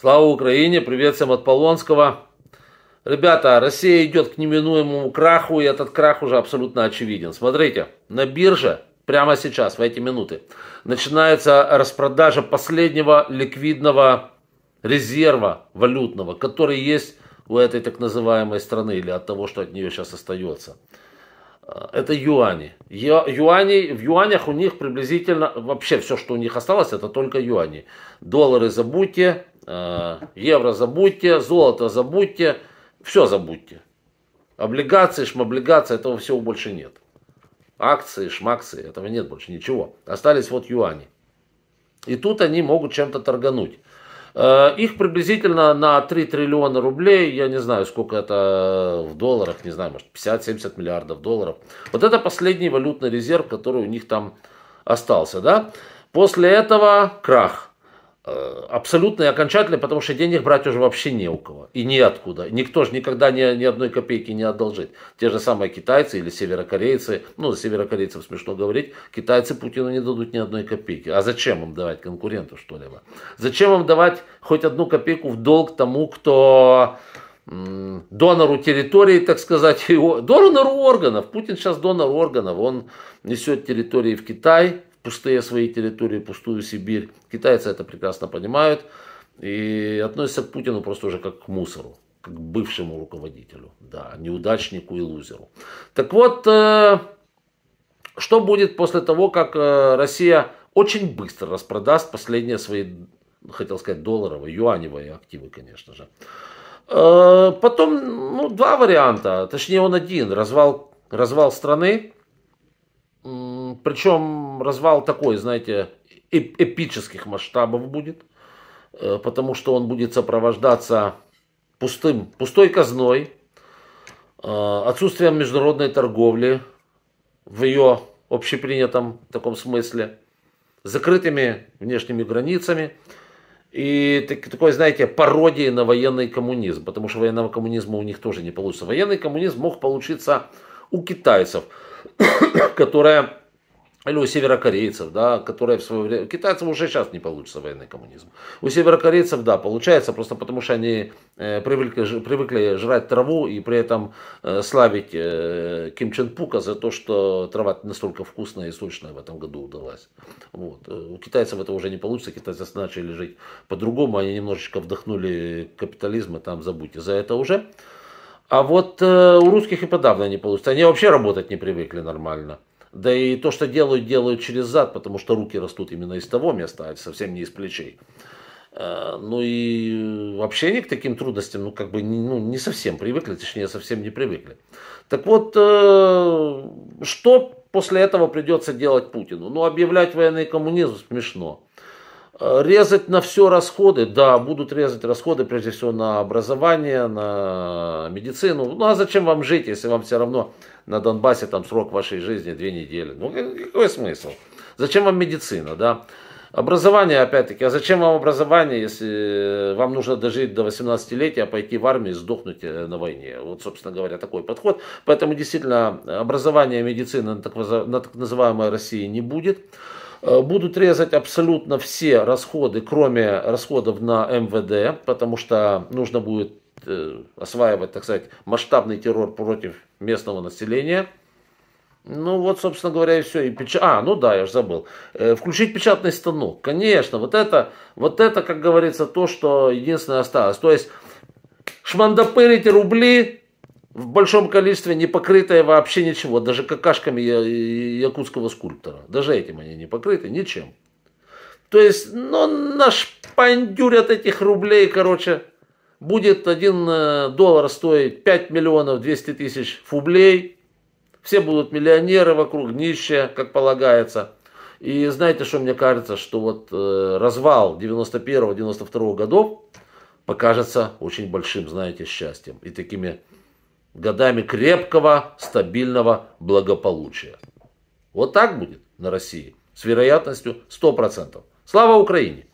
Слава Украине, привет всем от Полонского. Ребята, Россия идет к неминуемому краху, и этот крах уже абсолютно очевиден. Смотрите, на бирже прямо сейчас, в эти минуты, начинается распродажа последнего ликвидного резерва валютного, который есть у этой так называемой страны или от того, что от нее сейчас остается. Э, это юани. юани. В юанях у них приблизительно, вообще все, что у них осталось, это только юани. Доллары забудьте, э, евро забудьте, золото забудьте, все забудьте. Облигации, шмоблигации, этого всего больше нет. Акции, шмаксы, этого нет больше ничего. Остались вот юани. И тут они могут чем-то торгануть. Э, их приблизительно на 3 триллиона рублей, я не знаю, сколько это в долларах, не знаю, может 50-70 миллиардов долларов. Вот это последний валютный резерв, который у них там остался, да. После этого крах. Э, абсолютно и окончательно, потому что денег брать уже вообще не у кого и ниоткуда. Никто же никогда ни, ни одной копейки не одолжит. Те же самые китайцы или северокорейцы, ну, за северокорейцев смешно говорить, китайцы Путину не дадут ни одной копейки. А зачем им давать конкуренту что-либо? Зачем им давать хоть одну копейку в долг тому, кто донору территории, так сказать, его, донору органов. Путин сейчас донор органов. Он несет территории в Китай, пустые свои территории, пустую Сибирь. Китайцы это прекрасно понимают и относятся к Путину просто уже как к мусору, как к бывшему руководителю, да, неудачнику и лузеру. Так вот, э, что будет после того, как э, Россия очень быстро распродаст последние свои, хотел сказать, долларовые, юаневые активы, конечно же. Э, потом, ну, два варианта, точнее он один, развал, развал страны, причем развал такой, знаете, эпических масштабов будет, э, потому что он будет сопровождаться пустым, пустой казной, э, отсутствием международной торговли в ее общепринятом таком смысле, закрытыми внешними границами и такой, знаете, пародии на военный коммунизм, потому что военного коммунизма у них тоже не получится. Военный коммунизм мог получиться у китайцев, которая или у северокорейцев, да, которые в свое время... Китайцам уже сейчас не получится военный коммунизм. У северокорейцев, да, получается, просто потому что они э, привыкли, ж, привыкли жрать траву и при этом э, славить э, Ким Чен Пука за то, что трава настолько вкусная и сочная в этом году удалась. Вот. Э, у китайцев это уже не получится, китайцы начали жить по-другому, они немножечко вдохнули капитализм, и там забудьте за это уже. А вот э, у русских и подавно не получится. Они вообще работать не привыкли нормально. Да и то, что делают, делают через зад, потому что руки растут именно из того места, а совсем не из плечей. Э, ну и вообще они к таким трудностям, ну, как бы, ну, не совсем привыкли, точнее, совсем не привыкли. Так вот, э, что после этого придется делать Путину? Ну, объявлять военный коммунизм смешно. Э, резать на все расходы, да, будут резать расходы, прежде всего, на образование, на медицину. Ну, а зачем вам жить, если вам все равно на Донбассе там срок вашей жизни две недели? Ну, э, какой смысл? Зачем вам медицина, да? Образование, опять-таки, а зачем вам образование, если э, вам нужно дожить до 18-летия, пойти в армию и сдохнуть на войне? Вот, собственно говоря, такой подход. Поэтому, действительно, образование медицины на так называемой России не будет. Э, будут резать абсолютно все расходы, кроме расходов на МВД, потому что нужно будет э, осваивать, так сказать, масштабный террор против местного населения. Ну вот, собственно говоря, и все. И печ... А, ну да, я же забыл. Э, включить печатный станок. Конечно, вот это, вот это, как говорится, то, что единственное осталось. То есть шмандапырите рубли, в большом количестве не покрытое вообще ничего, даже какашками якутского скульптора. Даже этим они не покрыты, ничем. То есть, ну, наш пандюрь от этих рублей, короче, будет один э, доллар стоить 5 миллионов 200 тысяч фублей. Все будут миллионеры вокруг, нищие, как полагается. И знаете, что мне кажется, что вот э, развал 91-92 годов покажется очень большим, знаете, счастьем и такими годами крепкого, стабильного благополучия. Вот так будет на России, с вероятностью 100%. Слава Украине!